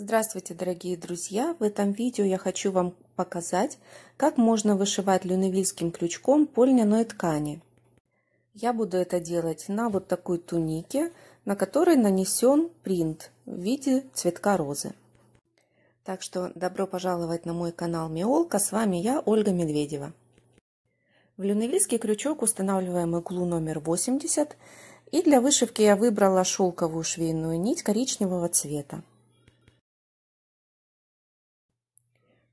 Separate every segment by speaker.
Speaker 1: Здравствуйте, дорогие друзья! В этом видео я хочу вам показать, как можно вышивать люневильским крючком по льняной ткани. Я буду это делать на вот такой тунике, на которой нанесен принт в виде цветка розы. Так что добро пожаловать на мой канал Миолка, с вами я, Ольга Медведева. В люневильский крючок устанавливаем иглу номер 80, и для вышивки я выбрала шелковую швейную нить коричневого цвета.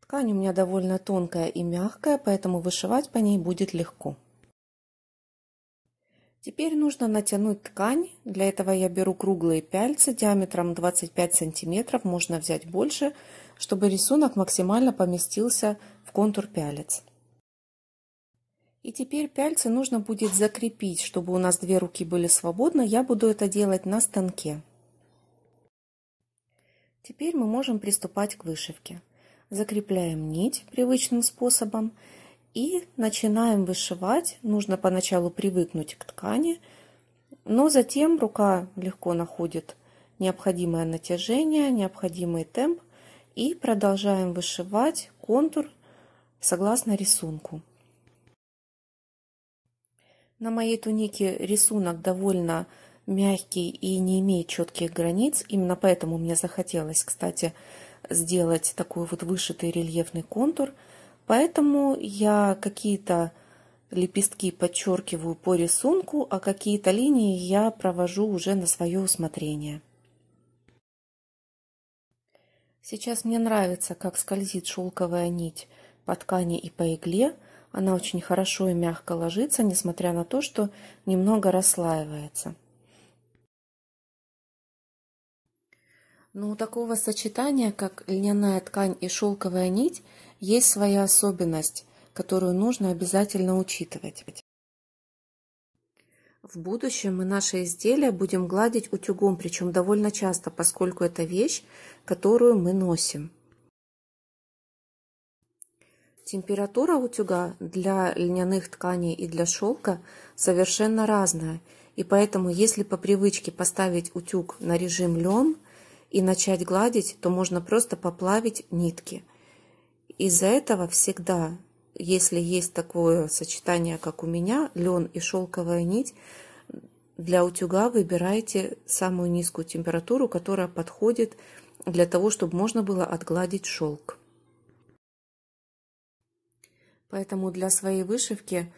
Speaker 1: Ткань у меня довольно тонкая и мягкая, поэтому вышивать по ней будет легко. Теперь нужно натянуть ткань. Для этого я беру круглые пяльцы диаметром 25 сантиметров, можно взять больше, чтобы рисунок максимально поместился в контур пялец. И теперь пяльцы нужно будет закрепить, чтобы у нас две руки были свободны. Я буду это делать на станке. Теперь мы можем приступать к вышивке закрепляем нить привычным способом и начинаем вышивать. Нужно поначалу привыкнуть к ткани, но затем рука легко находит необходимое натяжение, необходимый темп и продолжаем вышивать контур согласно рисунку. На моей тунике рисунок довольно мягкий и не имеет четких границ. Именно поэтому мне захотелось, кстати, сделать такой вот вышитый рельефный контур, поэтому я какие-то лепестки подчеркиваю по рисунку, а какие-то линии я провожу уже на свое усмотрение. Сейчас мне нравится, как скользит шелковая нить по ткани и по игле. Она очень хорошо и мягко ложится, несмотря на то, что немного расслаивается. Но ну, у такого сочетания, как льняная ткань и шелковая нить, есть своя особенность, которую нужно обязательно учитывать. В будущем мы наши изделия будем гладить утюгом, причем довольно часто, поскольку это вещь, которую мы носим. Температура утюга для льняных тканей и для шелка совершенно разная, и поэтому, если по привычке поставить утюг на режим лен, и начать гладить, то можно просто поплавить нитки. Из-за этого всегда, если есть такое сочетание, как у меня, лен и шелковая нить, для утюга выбирайте самую низкую температуру, которая подходит для того, чтобы можно было отгладить шелк. Поэтому для своей вышивки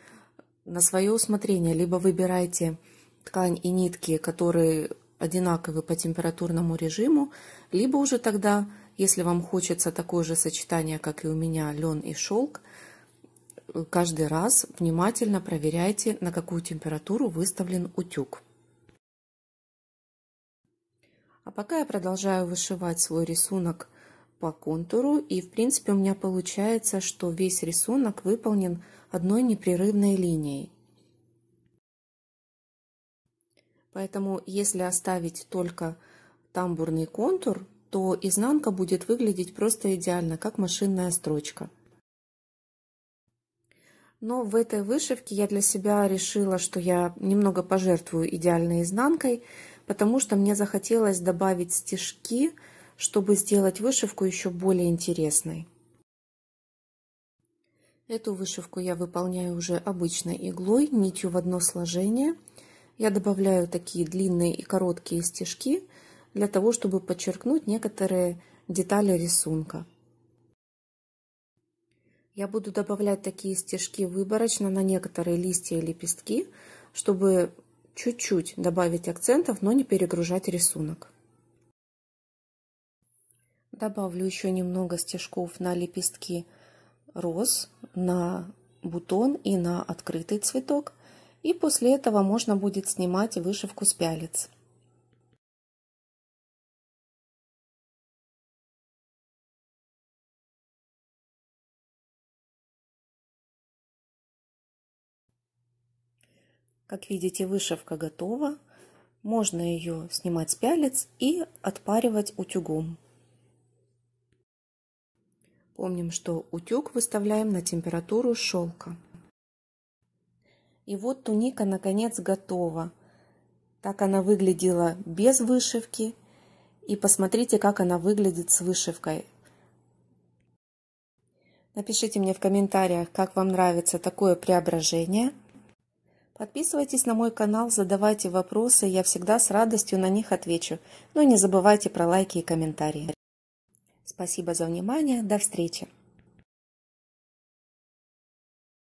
Speaker 1: на свое усмотрение либо выбирайте ткань и нитки, которые одинаковы по температурному режиму, либо уже тогда, если вам хочется такое же сочетание, как и у меня, лен и шелк, каждый раз внимательно проверяйте, на какую температуру выставлен утюг. А пока я продолжаю вышивать свой рисунок по контуру, и в принципе у меня получается, что весь рисунок выполнен одной непрерывной линией – Поэтому если оставить только тамбурный контур, то изнанка будет выглядеть просто идеально, как машинная строчка. Но в этой вышивке я для себя решила, что я немного пожертвую идеальной изнанкой, потому что мне захотелось добавить стежки, чтобы сделать вышивку еще более интересной. Эту вышивку я выполняю уже обычной иглой, нитью в одно сложение – я добавляю такие длинные и короткие стежки для того, чтобы подчеркнуть некоторые детали рисунка. Я буду добавлять такие стежки выборочно на некоторые листья и лепестки, чтобы чуть-чуть добавить акцентов, но не перегружать рисунок. Добавлю еще немного стежков на лепестки роз, на бутон и на открытый цветок – и после этого можно будет снимать вышивку с пялец. Как видите, вышивка готова. Можно ее снимать с пялец и отпаривать утюгом. Помним, что утюг выставляем на температуру шелка. И вот туника наконец готова. Так она выглядела без вышивки. И посмотрите, как она выглядит с вышивкой. Напишите мне в комментариях, как вам нравится такое преображение. Подписывайтесь на мой канал, задавайте вопросы, я всегда с радостью на них отвечу. Ну и не забывайте про лайки и комментарии. Спасибо за внимание, до встречи!